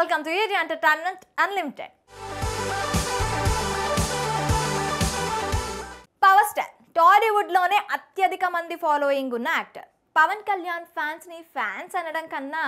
welcome to area entertainment unlimited power star టాలీవుడ్లోనే లోనే అత్యధిక మంది ఫాలోయింగ్ ఉన్న యాక్టర్ పవన్ కళ్యాణ్ ఫ్యాన్స్ని ఫ్యాన్స్ అనడం కన్నా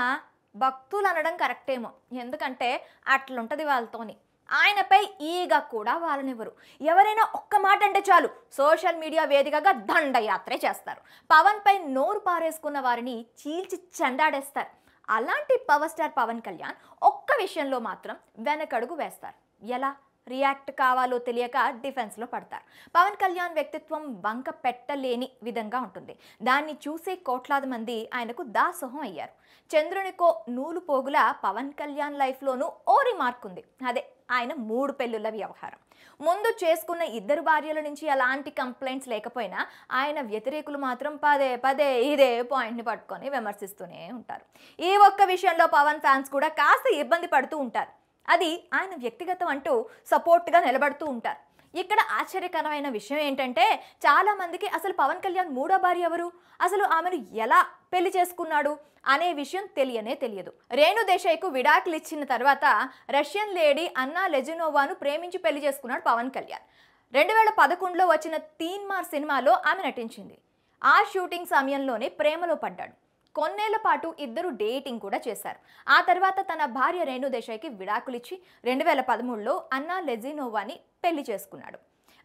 భక్తులు అనడం కరెక్టేమో ఎందుకంటే అట్లుంటుంది వాళ్ళతోని ఆయనపై ఈగ కూడా వాళ్ళనివ్వరు ఎవరైనా ఒక్క మాట అంటే చాలు సోషల్ మీడియా వేదికగా దండయాత్రే చేస్తారు పవన్పై నోరు పారేసుకున్న వారిని చీల్చి చెండాడేస్తారు అలాంటి పవర్ స్టార్ పవన్ కళ్యాణ్ ఒక్క విషయంలో మాత్రం వెనకడుగు వేస్తారు ఎలా రియాక్ట్ కావాలో తెలియక డిఫెన్స్లో పడతారు పవన్ కళ్యాణ్ వ్యక్తిత్వం వంక పెట్టలేని విధంగా ఉంటుంది దాన్ని చూసే కోట్లాది మంది ఆయనకు దాసోహం అయ్యారు చంద్రునికో నూలు పోగుల పవన్ కళ్యాణ్ లైఫ్లోనూ ఓ రిమార్క్ ఉంది అదే ఆయన మూడు పెళ్ళుల వ్యవహారం ముందు చేసుకున్న ఇద్దరు భార్యల నుంచి ఎలాంటి కంప్లైంట్స్ లేకపోయినా ఆయన వ్యతిరేకులు మాత్రం పదే పదే ఇదే పాయింట్ని పట్టుకొని విమర్శిస్తూనే ఉంటారు ఈ ఒక్క విషయంలో పవన్ ఫ్యాన్స్ కూడా కాస్త ఇబ్బంది పడుతూ ఉంటారు అది ఆయన వ్యక్తిగతం అంటూ సపోర్ట్గా నిలబడుతూ ఉంటారు ఇక్కడ ఆశ్చర్యకరమైన విషయం ఏంటంటే చాలామందికి అసలు పవన్ కళ్యాణ్ మూడో భార్య ఎవరు అసలు ఆమెను ఎలా పెళ్లి చేసుకున్నాడు అనే విషయం తెలియనే తెలియదు రేణు దేశాయ్కు విడాకులు ఇచ్చిన తర్వాత రష్యన్ లేడీ అన్నా లెజినోవాను ప్రేమించి పెళ్లి చేసుకున్నాడు పవన్ కళ్యాణ్ రెండు వేల పదకొండులో వచ్చిన తీన్మార్ సినిమాలో ఆమె నటించింది ఆ షూటింగ్ సమయంలోనే ప్రేమలో పడ్డాడు కొన్నేళ్ల పాటు ఇద్దరు డేటింగ్ కూడా చేశారు ఆ తర్వాత తన భార్య రేణు దేశాయ్కి విడాకులిచ్చి రెండు వేల పదమూడులో అన్నా లెజినోవాని పెళ్లి చేసుకున్నాడు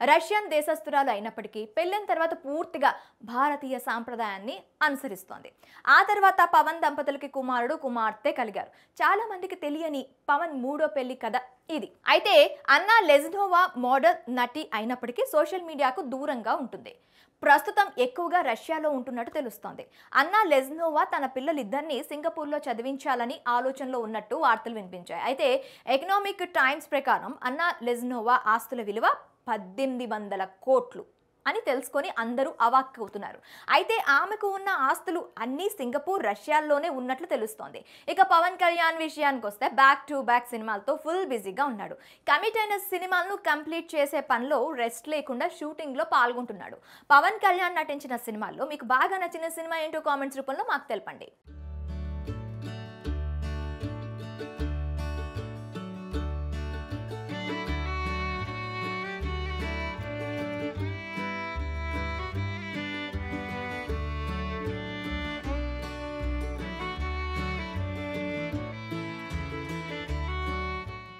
రష్యన్ దేశస్థురాలు అయినప్పటికీ పెళ్ళిన తర్వాత పూర్తిగా భారతీయ సాంప్రదాయాన్ని అనుసరిస్తోంది ఆ తర్వాత పవన్ దంపతులకి కుమారుడు కుమార్తె కలిగారు చాలా మందికి తెలియని పవన్ మూడో పెళ్లి కథ ఇది అయితే అన్నా లెజినోవా మోడల్ నటి అయినప్పటికీ సోషల్ మీడియాకు దూరంగా ఉంటుంది ప్రస్తుతం ఎక్కువగా రష్యాలో ఉంటున్నట్టు తెలుస్తోంది అన్నా లెజ్నోవా తన పిల్లలిద్దరినీ సింగపూర్లో చదివించాలని ఆలోచనలో ఉన్నట్టు వార్తలు వినిపించాయి అయితే ఎకనామిక్ టైమ్స్ ప్రకారం అన్నా లెజ్నోవా ఆస్తుల విలువ పద్దెనిమిది వందల కోట్లు అని తెలుసుకొని అందరూ అవాక్ అవుతున్నారు అయితే ఆమెకు ఉన్న ఆస్తులు అన్నీ సింగపూర్ రష్యాల్లోనే ఉన్నట్లు తెలుస్తోంది ఇక పవన్ కళ్యాణ్ విషయానికి వస్తే బ్యాక్ టు బ్యాక్ సినిమాలతో ఫుల్ బిజీగా ఉన్నాడు కమిట్ అయిన సినిమాలను కంప్లీట్ చేసే పనిలో రెస్ట్ లేకుండా షూటింగ్లో పాల్గొంటున్నాడు పవన్ కళ్యాణ్ నటించిన సినిమాల్లో మీకు బాగా నచ్చిన సినిమా ఏంటో కామెంట్స్ రూపంలో మాకు తెలపండి